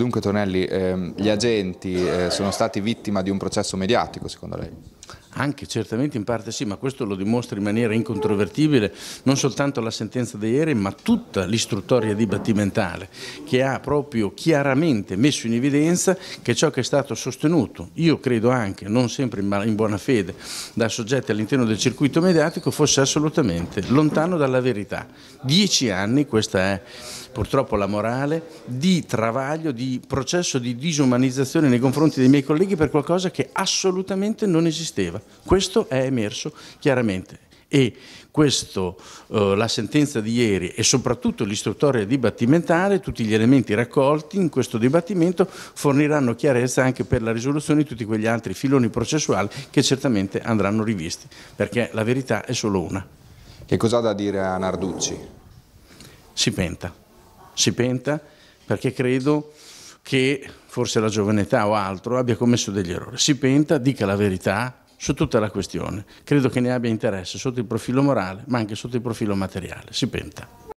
Dunque Tonelli, ehm, gli agenti eh, sono stati vittima di un processo mediatico secondo lei? Anche, certamente in parte sì, ma questo lo dimostra in maniera incontrovertibile non soltanto la sentenza di ieri, ma tutta l'istruttoria dibattimentale che ha proprio chiaramente messo in evidenza che ciò che è stato sostenuto, io credo anche, non sempre in buona fede, da soggetti all'interno del circuito mediatico fosse assolutamente lontano dalla verità. Dieci anni, questa è purtroppo la morale, di travaglio, di processo di disumanizzazione nei confronti dei miei colleghi per qualcosa che assolutamente non esisteva. Questo è emerso chiaramente e questo, eh, la sentenza di ieri e soprattutto l'istruttoria dibattimentale, tutti gli elementi raccolti in questo dibattimento forniranno chiarezza anche per la risoluzione di tutti quegli altri filoni processuali che certamente andranno rivisti, perché la verità è solo una. Che cosa ha da dire a Narducci? Si penta si penta perché credo che forse la giovane età o altro abbia commesso degli errori. Si penta, dica la verità su tutta la questione. Credo che ne abbia interesse sotto il profilo morale, ma anche sotto il profilo materiale. Si penta.